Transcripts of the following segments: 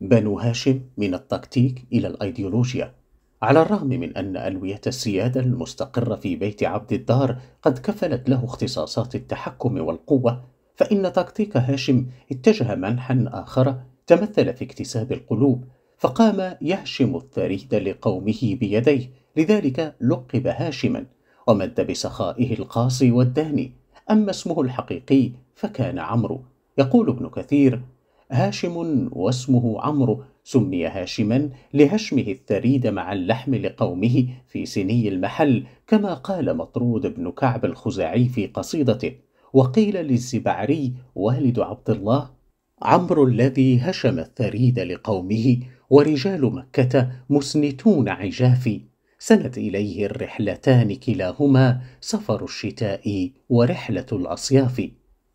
بنو هاشم من التكتيك إلى الأيديولوجيا على الرغم من أن ألوية السيادة المستقرة في بيت عبد الدار قد كفلت له اختصاصات التحكم والقوة فإن تكتيك هاشم اتجه منحا آخر تمثل في اكتساب القلوب فقام يهشم الثريد لقومه بيديه لذلك لقب هاشما ومد بسخائه القاسي والداني أما اسمه الحقيقي فكان عمرو يقول ابن كثير هاشم واسمه عمرو سمي هاشما لهشمه الثريد مع اللحم لقومه في سني المحل كما قال مطرود بن كعب الخزاعي في قصيدته وقيل للزبعري والد عبد الله عمرو الذي هشم الثريد لقومه ورجال مكة مسنتون عجافي سنت إليه الرحلتان كلاهما سفر الشتاء ورحلة الأصياف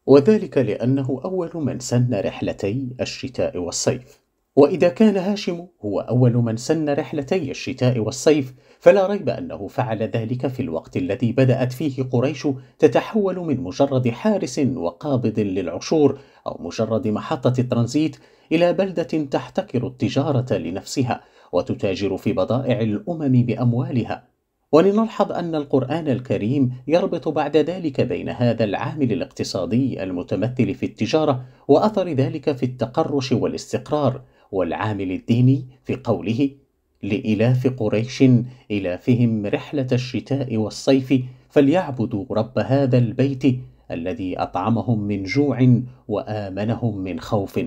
وذلك لأنه أول من سن رحلتي الشتاء والصيف وإذا كان هاشم هو أول من سن رحلتي الشتاء والصيف فلا ريب أنه فعل ذلك في الوقت الذي بدأت فيه قريش تتحول من مجرد حارس وقابض للعشور أو مجرد محطة ترانزيت إلى بلدة تحتكر التجارة لنفسها وتتاجر في بضائع الأمم بأموالها ولنلحظ أن القرآن الكريم يربط بعد ذلك بين هذا العامل الاقتصادي المتمثل في التجارة وأثر ذلك في التقرش والاستقرار والعامل الديني في قوله لإلاف قريش إلافهم رحلة الشتاء والصيف فليعبدوا رب هذا البيت الذي أطعمهم من جوع وآمنهم من خوف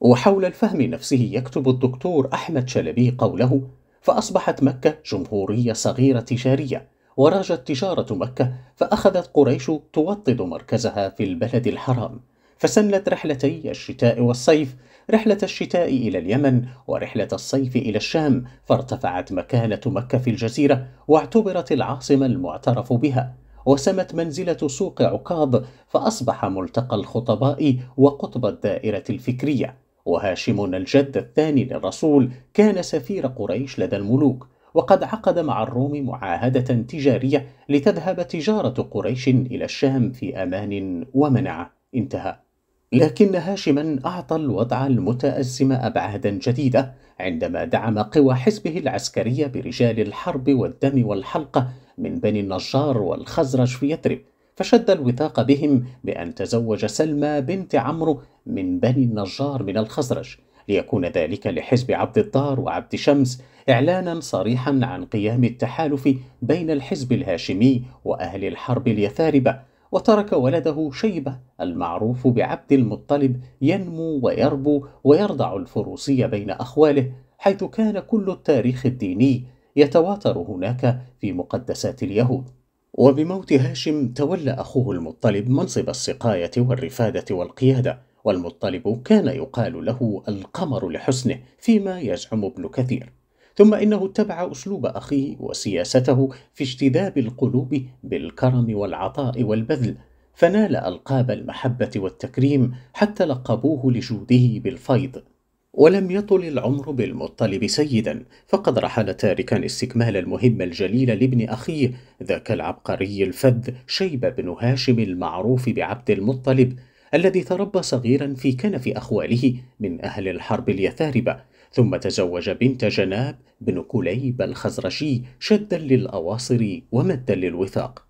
وحول الفهم نفسه يكتب الدكتور أحمد شلبي قوله فأصبحت مكة جمهورية صغيرة تجارية وراجت تجارة مكة فأخذت قريش توطد مركزها في البلد الحرام فسنت رحلتي الشتاء والصيف رحلة الشتاء إلى اليمن ورحلة الصيف إلى الشام فارتفعت مكانة مكة في الجزيرة واعتبرت العاصمة المعترف بها وسمت منزلة سوق عكاظ فأصبح ملتقى الخطباء وقطب الدائرة الفكرية وهاشم الجد الثاني للرسول كان سفير قريش لدى الملوك وقد عقد مع الروم معاهدة تجارية لتذهب تجارة قريش إلى الشام في أمان ومنع انتهى لكن هاشما أعطى الوضع المتأزم أبعادا جديدة عندما دعم قوى حزبه العسكرية برجال الحرب والدم والحلقة من بني النجار والخزرج في يثرب فشد الوثاق بهم بأن تزوج سلمى بنت عمرو من بني النجار من الخزرج ليكون ذلك لحزب عبد الدار وعبد شمس إعلانا صريحا عن قيام التحالف بين الحزب الهاشمي وأهل الحرب اليثاربة وترك ولده شيبة المعروف بعبد المطلب ينمو ويربو ويرضع الفروسية بين أخواله حيث كان كل التاريخ الديني يتواتر هناك في مقدسات اليهود وبموت هاشم تولى أخوه المطلب منصب السقاية والرفادة والقيادة والمطلب كان يقال له القمر لحسنه فيما يزعم ابن كثير ثم إنه اتبع أسلوب أخيه وسياسته في اجتذاب القلوب بالكرم والعطاء والبذل فنال ألقاب المحبة والتكريم حتى لقبوه لجوده بالفيض ولم يطل العمر بالمطلب سيدا فقد رحل تاركا استكمال المهمة الجليلة لابن أخيه ذاك العبقري الفذ شيبة بن هاشم المعروف بعبد المطلب الذي تربى صغيرا في كنف أخواله من أهل الحرب اليثاربة ثم تزوج بنت جناب بن كليب الخزرجي شدا للأواصر ومدا للوثاق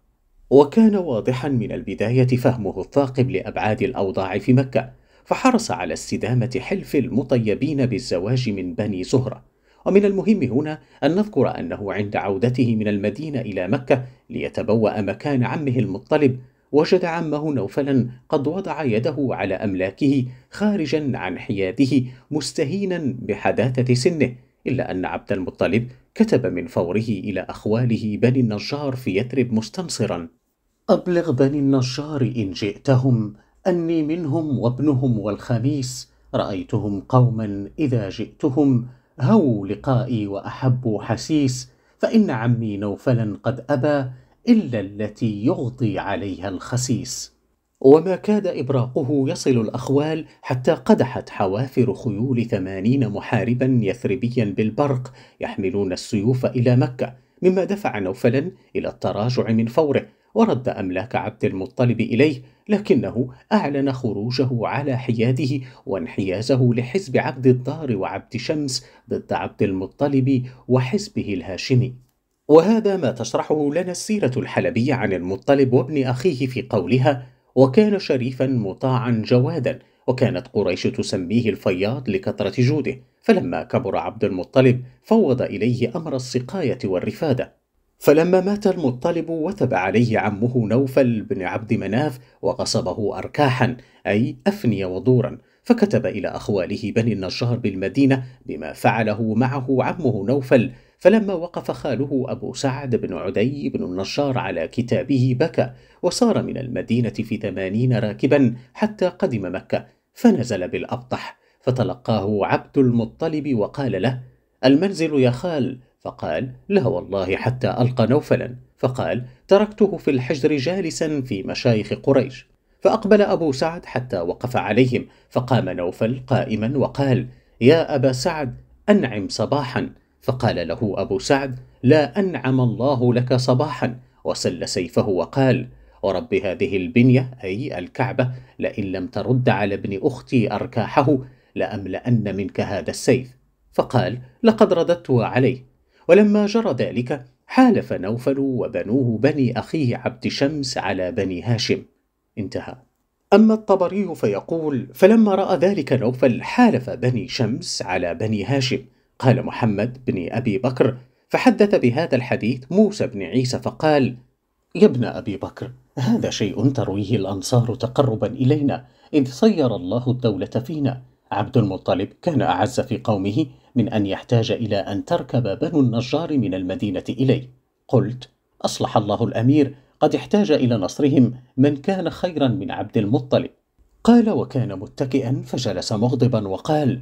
وكان واضحا من البداية فهمه الثاقب لأبعاد الأوضاع في مكة فحرص على استدامة حلف المطيبين بالزواج من بني زهرة ومن المهم هنا أن نذكر أنه عند عودته من المدينة إلى مكة ليتبوأ مكان عمه المطلب وجد عمه نوفلا قد وضع يده على أملاكه خارجا عن حياده مستهينا بحداثة سنه إلا أن عبد المطلب كتب من فوره إلى أخواله بني النجار في يثرب مستنصرا أبلغ بني النجار إن جئتهم أني منهم وابنهم والخميس رأيتهم قوما إذا جئتهم هووا لقائي وأحبوا حسيس فإن عمي نوفلا قد أبى إلا التي يغضي عليها الخسيس وما كاد إبراقه يصل الأخوال حتى قدحت حوافر خيول ثمانين محاربا يثربيا بالبرق يحملون السيوف إلى مكة مما دفع نوفلا إلى التراجع من فوره ورد أملاك عبد المطلب إليه لكنه أعلن خروجه على حياده وانحيازه لحزب عبد الدار وعبد شمس ضد عبد المطلب وحزبه الهاشمي وهذا ما تشرحه لنا السيرة الحلبية عن المطلب وابن أخيه في قولها وكان شريفا مطاعا جوادا وكانت قريش تسميه الفياض لكثرة جوده فلما كبر عبد المطلب فوض إليه أمر السقاية والرفادة فلما مات المطلب وثب عليه عمه نوفل بن عبد مناف وغصبه أركاحا أي أفني وضورا فكتب إلى أخواله بني النجار بالمدينة بما فعله معه عمه نوفل فلما وقف خاله أبو سعد بن عدي بن النجار على كتابه بكى وصار من المدينة في ثمانين راكبا حتى قدم مكة فنزل بالأبطح فتلقاه عبد المطلب وقال له المنزل يا خال فقال لا والله حتى ألقى نوفلا فقال تركته في الحجر جالسا في مشايخ قريش فأقبل أبو سعد حتى وقف عليهم فقام نوفل قائما وقال يا أبا سعد أنعم صباحا فقال له أبو سعد لا أنعم الله لك صباحا وسل سيفه وقال ورب هذه البنية أي الكعبة لئن لم ترد على ابن أختي أركاحه لأملأن منك هذا السيف فقال لقد رددت عليه ولما جرى ذلك حالف نوفل وبنوه بني أخيه عبد شمس على بني هاشم انتهى أما الطبري فيقول فلما رأى ذلك نوفل حالف بني شمس على بني هاشم قال محمد بن أبي بكر فحدث بهذا الحديث موسى بن عيسى فقال يا ابن أبي بكر هذا شيء ترويه الأنصار تقربا إلينا إذ صير الله الدولة فينا عبد المطلب كان أعز في قومه من أن يحتاج إلى أن تركب بنو النجار من المدينة إليه قلت أصلح الله الأمير قد احتاج إلى نصرهم من كان خيرا من عبد المطلب قال وكان متكئا فجلس مغضبا وقال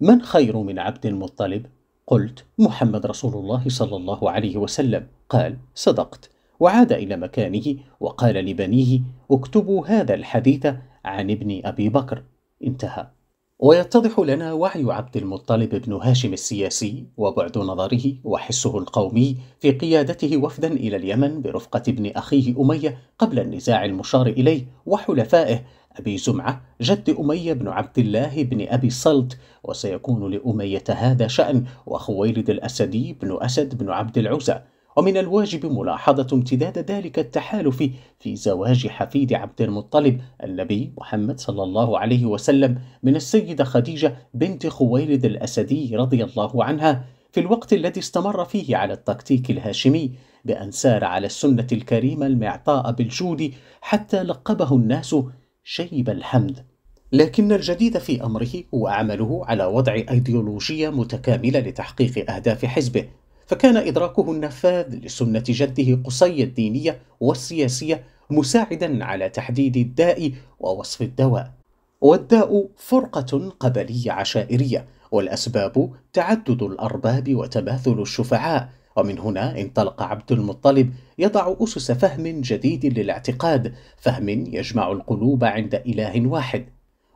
من خير من عبد المطلب قلت محمد رسول الله صلى الله عليه وسلم قال صدقت وعاد الى مكانه وقال لبنيه اكتبوا هذا الحديث عن ابن ابي بكر انتهى ويتضح لنا وعي عبد المطلب بن هاشم السياسي وبعد نظره وحسه القومي في قيادته وفدا إلى اليمن برفقة ابن أخيه أمية قبل النزاع المشار إليه وحلفائه أبي زمعة جد أمية بن عبد الله بن أبي صلت وسيكون لأمية هذا شأن وخويلد الأسدي بن أسد بن عبد العزى ومن الواجب ملاحظة امتداد ذلك التحالف في زواج حفيد عبد المطلب النبي محمد صلى الله عليه وسلم من السيدة خديجة بنت خويلد الأسدي رضي الله عنها في الوقت الذي استمر فيه على التكتيك الهاشمي بأن سار على السنة الكريمة المعطاء بالجود حتى لقبه الناس شيب الحمد لكن الجديد في أمره هو عمله على وضع أيديولوجية متكاملة لتحقيق أهداف حزبه فكان إدراكه النفاذ لسنة جده قصي الدينية والسياسية مساعدا على تحديد الداء ووصف الدواء والداء فرقة قبلية عشائرية والأسباب تعدد الأرباب وتماثل الشفعاء ومن هنا انطلق عبد المطلب يضع أسس فهم جديد للاعتقاد فهم يجمع القلوب عند إله واحد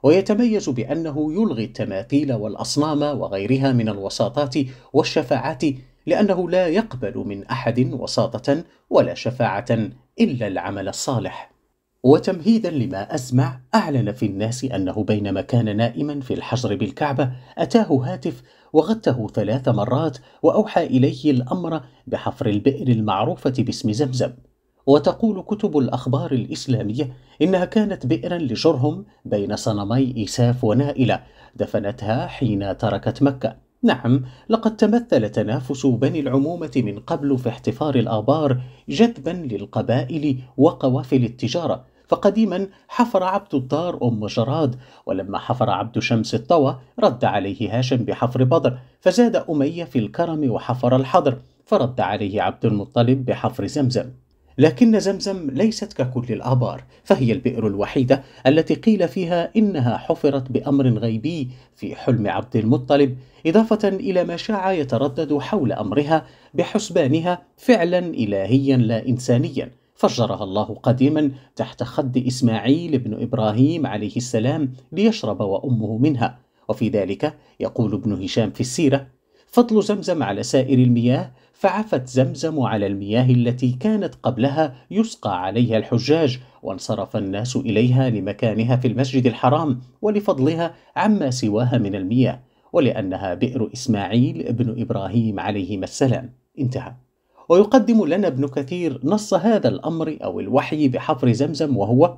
ويتميز بأنه يلغي التماثيل والأصنام وغيرها من الوساطات والشفاعات لأنه لا يقبل من أحد وساطة ولا شفاعة إلا العمل الصالح وتمهيدا لما أسمع أعلن في الناس أنه بينما كان نائما في الحجر بالكعبة أتاه هاتف وغته ثلاث مرات وأوحى إليه الأمر بحفر البئر المعروفة باسم زمزم وتقول كتب الأخبار الإسلامية إنها كانت بئرا لجرهم بين صنمي إيساف ونائلة دفنتها حين تركت مكة نعم لقد تمثل تنافس بني العمومه من قبل في احتفار الابار جذبا للقبائل وقوافل التجاره فقديما حفر عبد الدار ام جراد ولما حفر عبد شمس الطوى رد عليه هاشم بحفر بدر فزاد اميه في الكرم وحفر الحضر فرد عليه عبد المطلب بحفر زمزم لكن زمزم ليست ككل الآبار فهي البئر الوحيدة التي قيل فيها إنها حفرت بأمر غيبي في حلم عبد المطلب إضافة إلى ما شاع يتردد حول أمرها بحسبانها فعلا إلهيا لا إنسانيا فجرها الله قديما تحت خد إسماعيل بن إبراهيم عليه السلام ليشرب وأمه منها وفي ذلك يقول ابن هشام في السيرة فضل زمزم على سائر المياه فعفت زمزم على المياه التي كانت قبلها يسقى عليها الحجاج وانصرف الناس اليها لمكانها في المسجد الحرام ولفضلها عما سواها من المياه ولانها بئر اسماعيل بن ابراهيم عليهما السلام انتهى ويقدم لنا ابن كثير نص هذا الامر او الوحي بحفر زمزم وهو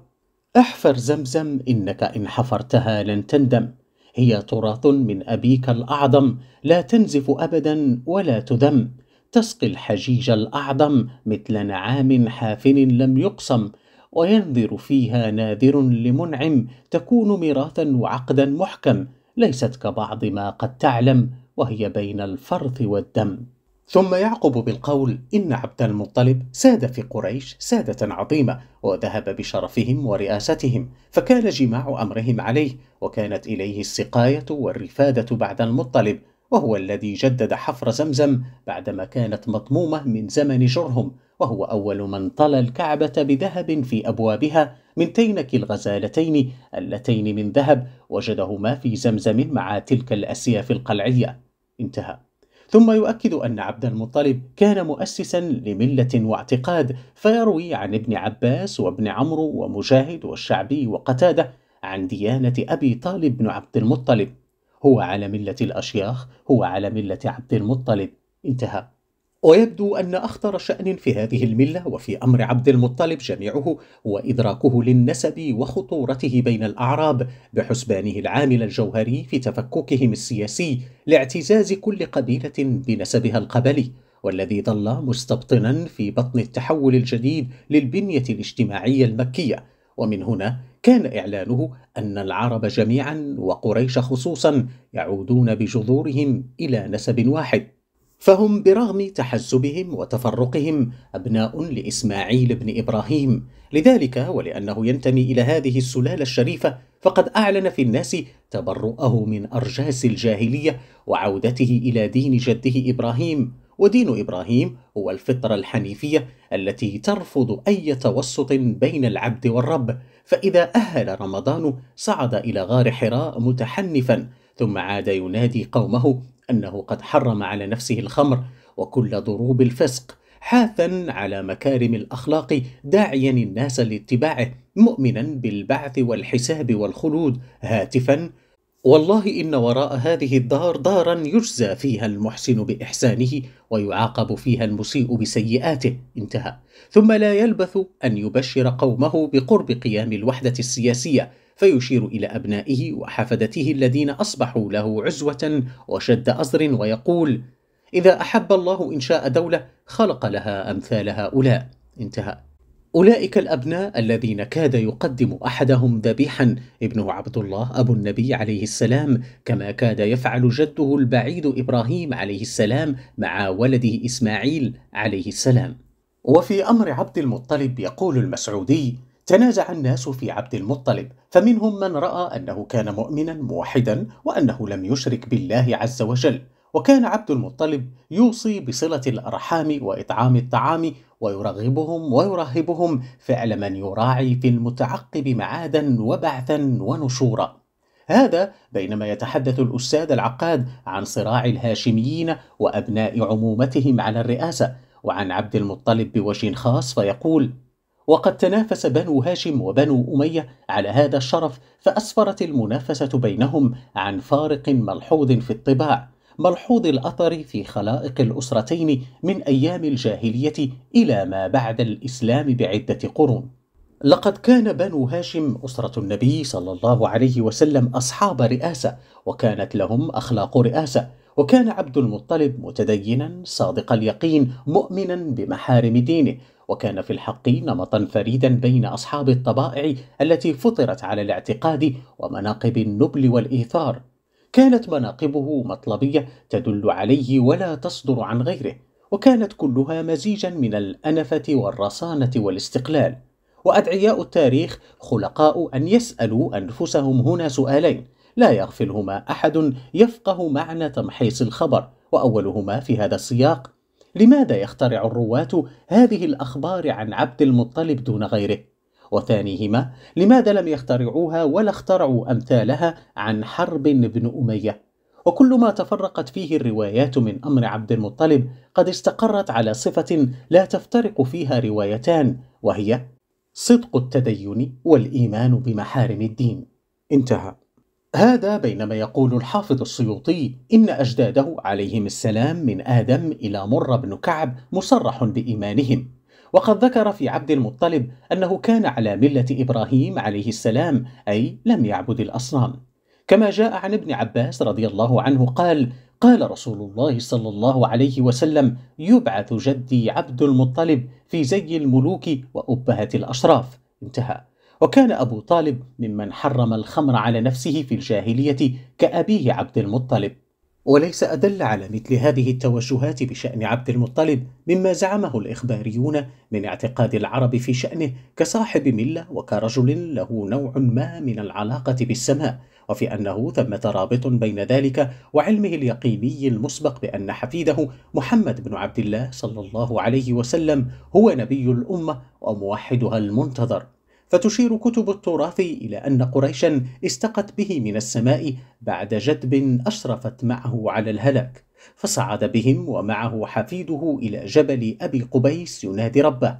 احفر زمزم انك ان حفرتها لن تندم هي تراث من ابيك الاعظم لا تنزف ابدا ولا تذم تسقي الحجيج الأعظم مثل نعام حافن لم يقسم وينذر فيها ناذر لمنعم تكون ميراثا وعقدا محكم ليست كبعض ما قد تعلم وهي بين الفرث والدم ثم يعقب بالقول إن عبد المطلب ساد في قريش سادة عظيمة وذهب بشرفهم ورئاستهم فكان جماع أمرهم عليه وكانت إليه السقاية والرفادة بعد المطلب وهو الذي جدد حفر زمزم بعدما كانت مطمومة من زمن جرهم وهو أول من طلى الكعبة بذهب في أبوابها من تينك الغزالتين اللتين من ذهب وجدهما في زمزم مع تلك الأسياف القلعية انتهى ثم يؤكد أن عبد المطلب كان مؤسسا لملة واعتقاد فيروي عن ابن عباس وابن عمرو ومجاهد والشعبي وقتادة عن ديانة أبي طالب بن عبد المطلب هو على ملة الأشياخ هو على ملة عبد المطلب انتهى ويبدو أن أخطر شأن في هذه الملة وفي أمر عبد المطلب جميعه هو إدراكه للنسب وخطورته بين الأعراب بحسبانه العامل الجوهري في تفككهم السياسي لاعتزاز كل قبيلة بنسبها القبلي والذي ظل مستبطنا في بطن التحول الجديد للبنية الاجتماعية المكية ومن هنا كان إعلانه أن العرب جميعا وقريش خصوصا يعودون بجذورهم إلى نسب واحد فهم برغم تحزبهم وتفرقهم أبناء لإسماعيل بن إبراهيم لذلك ولأنه ينتمي إلى هذه السلالة الشريفة فقد أعلن في الناس تبرؤه من أرجاس الجاهلية وعودته إلى دين جده إبراهيم ودين إبراهيم هو الفطرة الحنيفية التي ترفض أي توسط بين العبد والرب، فإذا أهل رمضان صعد إلى غار حراء متحنفا، ثم عاد ينادي قومه أنه قد حرم على نفسه الخمر وكل ضروب الفسق، حاثا على مكارم الأخلاق داعيا الناس لاتباعه، مؤمنا بالبعث والحساب والخلود، هاتفا: والله إن وراء هذه الدار دارا يجزى فيها المحسن بإحسانه ويعاقب فيها المسيء بسيئاته انتهى ثم لا يلبث أن يبشر قومه بقرب قيام الوحدة السياسية فيشير إلى أبنائه وحفدته الذين أصبحوا له عزوة وشد أزر ويقول إذا أحب الله إنشاء دولة خلق لها أمثال هؤلاء انتهى أولئك الأبناء الذين كاد يقدم أحدهم ذبيحا ابنه عبد الله أبو النبي عليه السلام كما كاد يفعل جده البعيد إبراهيم عليه السلام مع ولده إسماعيل عليه السلام وفي أمر عبد المطلب يقول المسعودي تنازع الناس في عبد المطلب فمنهم من رأى أنه كان مؤمنا موحدا وأنه لم يشرك بالله عز وجل وكان عبد المطلب يوصي بصلة الأرحام وإطعام الطعام ويرغبهم ويرهبهم فعل من يراعي في المتعقب معادا وبعثا ونشورا هذا بينما يتحدث الأستاذ العقاد عن صراع الهاشميين وأبناء عمومتهم على الرئاسة وعن عبد المطلب بوجه خاص فيقول وقد تنافس بنو هاشم وبنو أمية على هذا الشرف فأسفرت المنافسة بينهم عن فارق ملحوظ في الطباع ملحوظ الأثر في خلائق الأسرتين من أيام الجاهلية إلى ما بعد الإسلام بعدة قرون لقد كان بنو هاشم أسرة النبي صلى الله عليه وسلم أصحاب رئاسة وكانت لهم أخلاق رئاسة وكان عبد المطلب متدينا صادق اليقين مؤمنا بمحارم دينه وكان في الحق نمطا فريدا بين أصحاب الطبائع التي فطرت على الاعتقاد ومناقب النبل والإيثار كانت مناقبه مطلبية تدل عليه ولا تصدر عن غيره وكانت كلها مزيجا من الأنفة والرصانة والاستقلال وأدعياء التاريخ خلقاء أن يسألوا أنفسهم هنا سؤالين لا يغفلهما أحد يفقه معنى تمحيص الخبر وأولهما في هذا السياق لماذا يخترع الرواة هذه الأخبار عن عبد المطلب دون غيره؟ وثانيهما لماذا لم يخترعوها ولا اخترعوا أمثالها عن حرب بن أمية وكل ما تفرقت فيه الروايات من أمر عبد المطلب قد استقرت على صفة لا تفترق فيها روايتان وهي صدق التدين والإيمان بمحارم الدين انتهى هذا بينما يقول الحافظ السيوطي إن أجداده عليهم السلام من آدم إلى مر بن كعب مصرح بإيمانهم وقد ذكر في عبد المطلب أنه كان على ملة إبراهيم عليه السلام أي لم يعبد الأصنام كما جاء عن ابن عباس رضي الله عنه قال قال رسول الله صلى الله عليه وسلم يبعث جدي عبد المطلب في زي الملوك وأبهة الأشراف انتهى وكان أبو طالب ممن حرم الخمر على نفسه في الجاهلية كأبيه عبد المطلب وليس أدل على مثل هذه التوجهات بشأن عبد المطلب مما زعمه الإخباريون من اعتقاد العرب في شأنه كصاحب ملة وكرجل له نوع ما من العلاقة بالسماء وفي أنه ثمة رابط بين ذلك وعلمه اليقيني المسبق بأن حفيده محمد بن عبد الله صلى الله عليه وسلم هو نبي الأمة وموحدها المنتظر فتشير كتب التراث إلى أن قريشا استقت به من السماء بعد جدب أشرفت معه على الهلاك فصعد بهم ومعه حفيده إلى جبل أبي قبيس ينادي ربه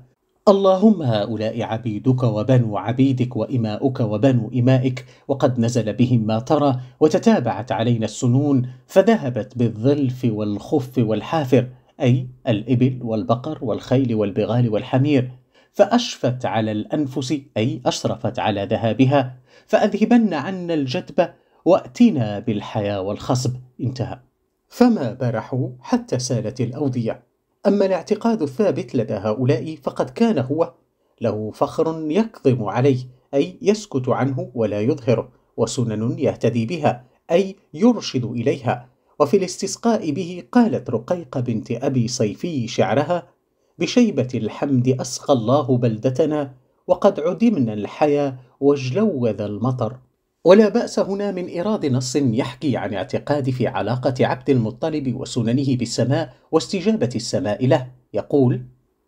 اللهم هؤلاء عبيدك وبنو عبيدك وإماؤك وبنو إمائك وقد نزل بهم ما ترى وتتابعت علينا السنون فذهبت بالظلف والخف والحافر أي الإبل والبقر والخيل والبغال والحمير فأشفت على الأنفس أي أشرفت على ذهابها فأذهبن عنا الجدب وأتنا بالحياة والخصب انتهى فما برحوا حتى سالت الأودية أما الاعتقاد الثابت لدى هؤلاء فقد كان هو له فخر يكظم عليه أي يسكت عنه ولا يظهره وسنن يهتدي بها أي يرشد إليها وفي الاستسقاء به قالت رقيقة بنت أبي صيفي شعرها بشيبة الحمد أسقى الله بلدتنا وقد عدمنا الحياة واجلوذ المطر ولا بأس هنا من إيراد نص يحكي عن اعتقاد في علاقة عبد المطلب وسننه بالسماء واستجابة السماء له يقول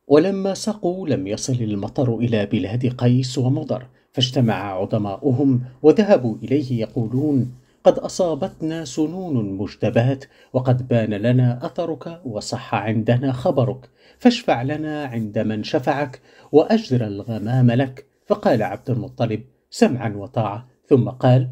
ولما سقوا لم يصل المطر إلى بلاد قيس ومضر فاجتمع عظماؤهم وذهبوا إليه يقولون قد أصابتنا سنون مجتبات وقد بان لنا أثرك وصح عندنا خبرك فاشفع لنا عند من شفعك وأجر الغمام لك فقال عبد المطلب سمعا وطاعة ثم قال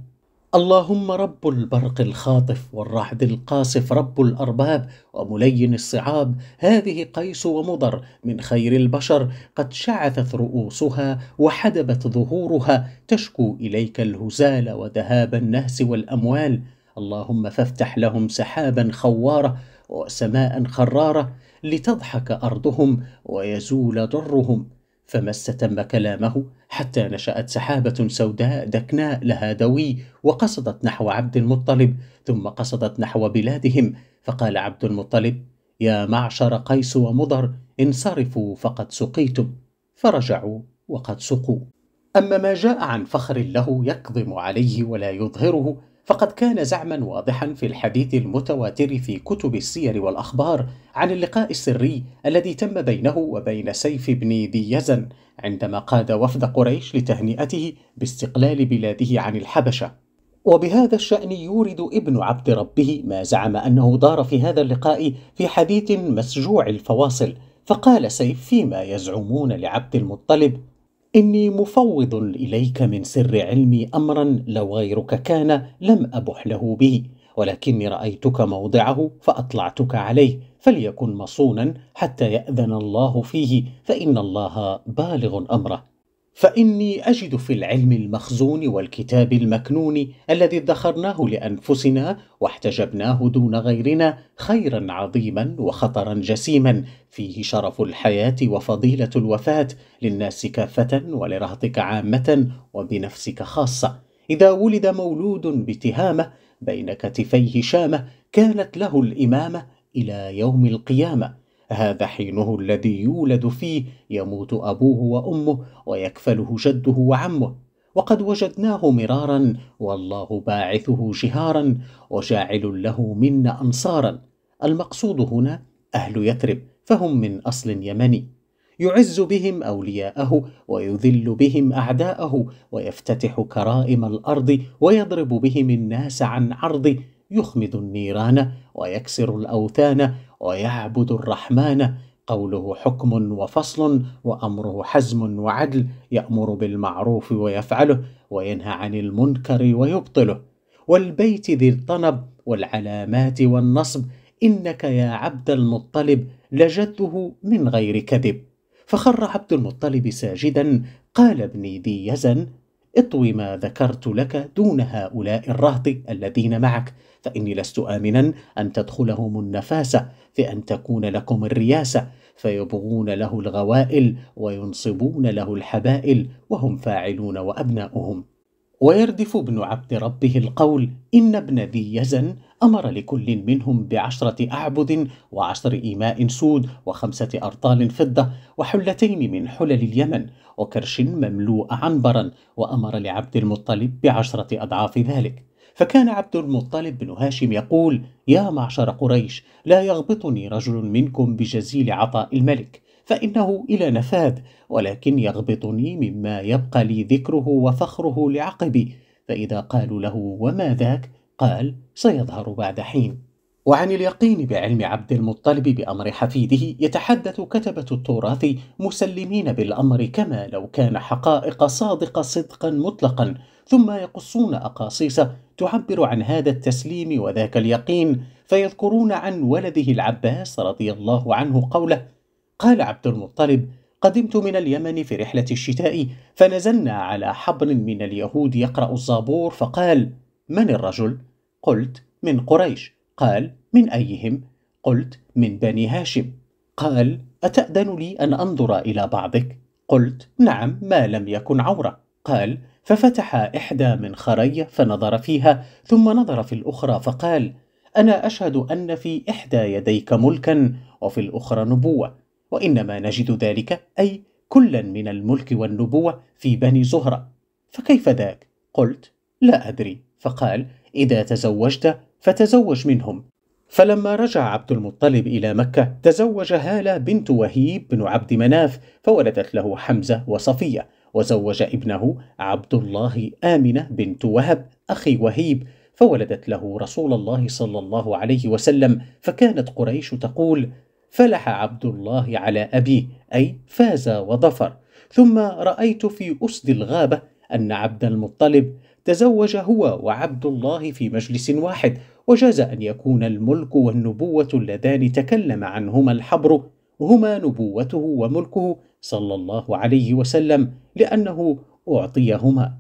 اللهم رب البرق الخاطف والرعد القاصف رب الأرباب وملين الصعاب هذه قيس ومضر من خير البشر قد شعثت رؤوسها وحدبت ظهورها تشكو إليك الهزال وذهاب الناس والأموال اللهم فافتح لهم سحابا خوارة وسماء خرارة لتضحك أرضهم ويزول ضرهم فمس تم كلامه حتى نشأت سحابة سوداء دكناء لها دوي وقصدت نحو عبد المطلب ثم قصدت نحو بلادهم فقال عبد المطلب يا معشر قيس ومضر انصرفوا فقد سقيتم فرجعوا وقد سقوا أما ما جاء عن فخر له يكظم عليه ولا يظهره فقد كان زعما واضحا في الحديث المتواتر في كتب السير والأخبار عن اللقاء السري الذي تم بينه وبين سيف بن ذي يزن عندما قاد وفد قريش لتهنئته باستقلال بلاده عن الحبشة وبهذا الشأن يورد ابن عبد ربه ما زعم أنه دار في هذا اللقاء في حديث مسجوع الفواصل فقال سيف فيما يزعمون لعبد المطلب إني مفوض إليك من سر علمي أمرا لو غيرك كان لم أبح له به ولكني رأيتك موضعه فأطلعتك عليه فليكن مصونا حتى يأذن الله فيه فإن الله بالغ أمره فاني اجد في العلم المخزون والكتاب المكنون الذي ادخرناه لانفسنا واحتجبناه دون غيرنا خيرا عظيما وخطرا جسيما فيه شرف الحياه وفضيله الوفاه للناس كافه ولرهطك عامه وبنفسك خاصه اذا ولد مولود بتهامه بين كتفيه شامه كانت له الامامه الى يوم القيامه هذا حينه الذي يولد فيه يموت أبوه وأمه ويكفله جده وعمه وقد وجدناه مرارا والله باعثه شهارا وجاعل له منا أنصارا المقصود هنا أهل يثرب فهم من أصل يمني يعز بهم أولياءه ويذل بهم أعداءه ويفتتح كرائم الأرض ويضرب بهم الناس عن عرض يخمد النيران ويكسر الاوثان ويعبد الرحمن قوله حكم وفصل وامره حزم وعدل يامر بالمعروف ويفعله وينهى عن المنكر ويبطله والبيت ذي الطنب والعلامات والنصب انك يا عبد المطلب لجده من غير كذب فخر عبد المطلب ساجدا قال ابني ذي يزن اطوي ما ذكرت لك دون هؤلاء الرهط الذين معك فإني لست آمنا أن تدخلهم النفاسة في أن تكون لكم الرياسة فيبغون له الغوائل وينصبون له الحبائل وهم فاعلون وأبناؤهم ويردف ابن عبد ربه القول إن ابن ذي يزن أمر لكل منهم بعشرة أعبد وعشر إيماء سود وخمسة أرطال فضة وحلتين من حلل اليمن وكرش مملوء عنبرا وأمر لعبد المطلب بعشرة أضعاف ذلك فكان عبد المطلب بن هاشم يقول يا معشر قريش لا يغبطني رجل منكم بجزيل عطاء الملك فانه الى نفاذ ولكن يغبطني مما يبقى لي ذكره وفخره لعقبي فاذا قالوا له وما ذاك قال سيظهر بعد حين وعن اليقين بعلم عبد المطلب بأمر حفيده يتحدث كتبة التراث مسلمين بالأمر كما لو كان حقائق صادقة صدقا مطلقا ثم يقصون أقاصيص تعبر عن هذا التسليم وذاك اليقين فيذكرون عن ولده العباس رضي الله عنه قوله قال عبد المطلب قدمت من اليمن في رحلة الشتاء فنزلنا على حبر من اليهود يقرأ الزابور فقال من الرجل؟ قلت من قريش قال من أيهم؟ قلت من بني هاشم قال أتأذن لي أن أنظر إلى بعضك؟ قلت نعم ما لم يكن عورة قال ففتح إحدى منخري فنظر فيها ثم نظر في الأخرى فقال أنا أشهد أن في إحدى يديك ملكا وفي الأخرى نبوة وإنما نجد ذلك أي كلا من الملك والنبوة في بني زهرة فكيف ذاك؟ قلت لا أدري فقال إذا تزوجت فتزوج منهم فلما رجع عبد المطلب إلى مكة تزوج هالة بنت وهيب بن عبد مناف فولدت له حمزة وصفية وزوج ابنه عبد الله آمنة بنت وهب أخي وهيب فولدت له رسول الله صلى الله عليه وسلم فكانت قريش تقول فلح عبد الله على أبيه أي فاز وظفر ثم رأيت في أسد الغابة أن عبد المطلب تزوج هو وعبد الله في مجلس واحد وجاز أن يكون الملك والنبوة اللذان تكلم عنهما الحبر هما نبوته وملكه صلى الله عليه وسلم لأنه أعطيهما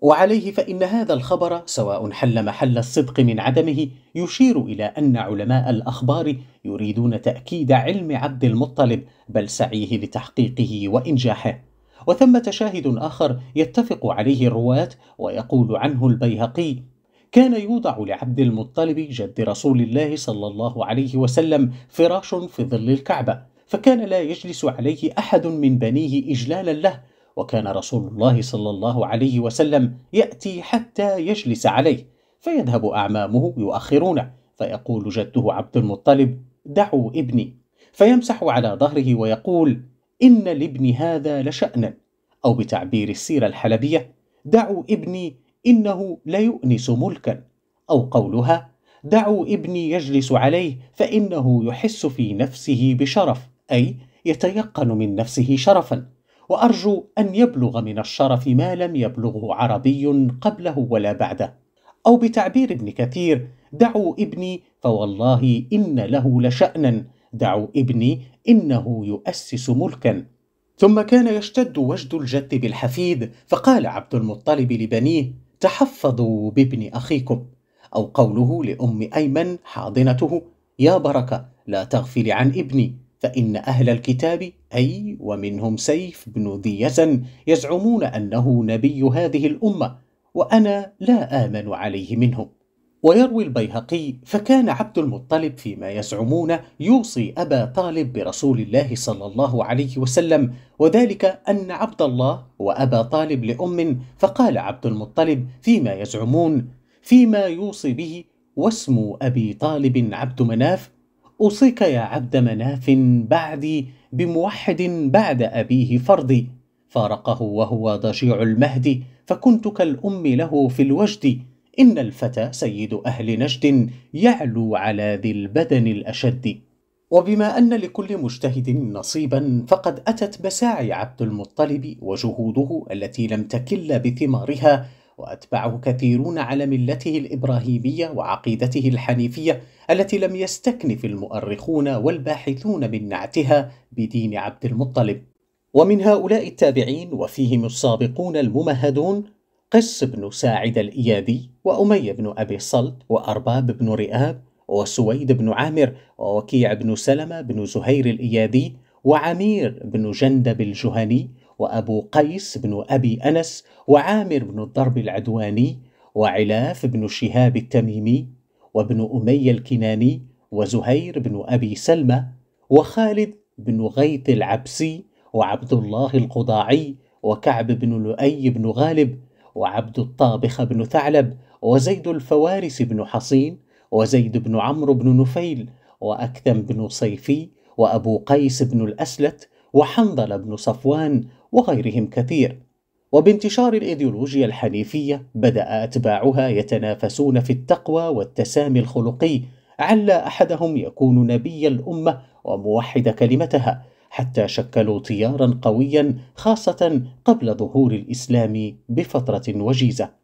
وعليه فإن هذا الخبر سواء حل محل الصدق من عدمه يشير إلى أن علماء الأخبار يريدون تأكيد علم عبد المطلب بل سعيه لتحقيقه وإنجاحه وثمة شاهد آخر يتفق عليه الرواة ويقول عنه البيهقي كان يوضع لعبد المطلب جد رسول الله صلى الله عليه وسلم فراش في ظل الكعبة فكان لا يجلس عليه أحد من بنيه إجلالا له وكان رسول الله صلى الله عليه وسلم يأتي حتى يجلس عليه فيذهب أعمامه يؤخرونه فيقول جده عبد المطلب دعوا ابني فيمسح على ظهره ويقول إن لابن هذا لشأنا أو بتعبير السيرة الحلبية دعوا ابني إنه ليؤنس ملكا أو قولها دعوا ابني يجلس عليه فإنه يحس في نفسه بشرف أي يتيقن من نفسه شرفا وأرجو أن يبلغ من الشرف ما لم يبلغه عربي قبله ولا بعده أو بتعبير ابن كثير دعوا ابني فوالله إن له لشأنا دعوا ابني إنه يؤسس ملكا ثم كان يشتد وجد الجد بالحفيد فقال عبد المطلب لبنيه تحفظوا بابن أخيكم أو قوله لأم أيمن حاضنته يا بركة لا تغفل عن ابني فإن أهل الكتاب أي ومنهم سيف بن ذي يزن يزعمون أنه نبي هذه الأمة وأنا لا آمن عليه منهم ويروي البيهقي فكان عبد المطلب فيما يزعمون يوصي أبا طالب برسول الله صلى الله عليه وسلم وذلك أن عبد الله وأبا طالب لأم فقال عبد المطلب فيما يزعمون فيما يوصي به واسم أبي طالب عبد مناف أوصيك يا عبد مناف بعدي بموحد بعد أبيه فرضي فارقه وهو ضجيع المهد فكنت كالأم له في الوجد إن الفتى سيد أهل نجد يعلو على ذي البدن الأشد وبما أن لكل مجتهد نصيبا فقد أتت مساعي عبد المطلب وجهوده التي لم تكل بثمارها وأتبعه كثيرون على ملته الإبراهيمية وعقيدته الحنيفية التي لم يستكنف المؤرخون والباحثون من نعتها بدين عبد المطلب ومن هؤلاء التابعين وفيهم السابقون الممهدون قس بن ساعد الإيادي وأمية بن أبي صلت وأرباب بن رئاب وسويد بن عامر ووكيع بن سلمة بن زهير الإيادي وعمير بن جندب الجهني وأبو قيس بن أبي أنس وعامر بن الضرب العدواني وعلاف بن شهاب التميمي وابن أمية الكناني وزهير بن أبي سلمة وخالد بن غيث العبسي وعبد الله القضاعي وكعب بن لؤي بن غالب وعبد الطابخ بن ثعلب وزيد الفوارس بن حصين وزيد بن عمرو بن نفيل وأكثم بن صيفي وأبو قيس بن الأسلت وحنظل بن صفوان وغيرهم كثير وبانتشار الإيديولوجيا الحنيفية بدأ أتباعها يتنافسون في التقوى والتسامي الخلقي عل أحدهم يكون نبي الأمة وموحد كلمتها حتى شكلوا تيارا قويا خاصه قبل ظهور الاسلام بفتره وجيزه